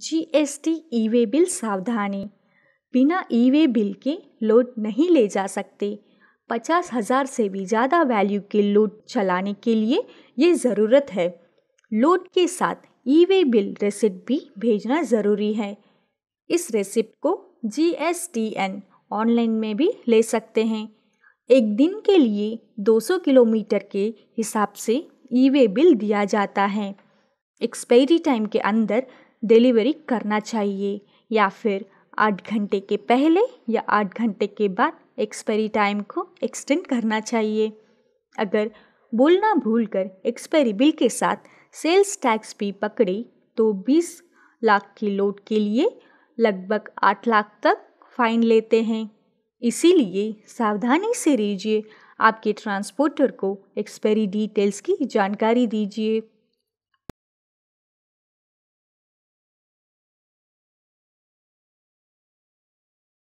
GST ई way bill सावधानी बिना ई way bill के लोड नहीं ले जा सकते पचास हज़ार से भी ज़्यादा वैल्यू के लोड चलाने के लिए ये ज़रूरत है लोड के साथ ई वे बिल रिसिप्ट भी भेजना ज़रूरी है इस रेसिप्ट को G S T N online में भी ले सकते हैं एक दिन के लिए 200 किलोमीटर के हिसाब से ई वे बिल दिया जाता है एक्सपायरी टाइम के अंदर डिलीवरी करना चाहिए या फिर आठ घंटे के पहले या आठ घंटे के बाद एक्सपायरी टाइम को एक्सटेंड करना चाहिए अगर बोलना भूल कर एक्सपायरी बिल के साथ सेल्स टैक्स भी पकड़े तो 20 लाख के लोड के लिए लगभग 8 लाख तक फाइन लेते हैं इसीलिए सावधानी से रहिए आपके ट्रांसपोर्टर को एक्सपायरी डिटेल्स की जानकारी दीजिए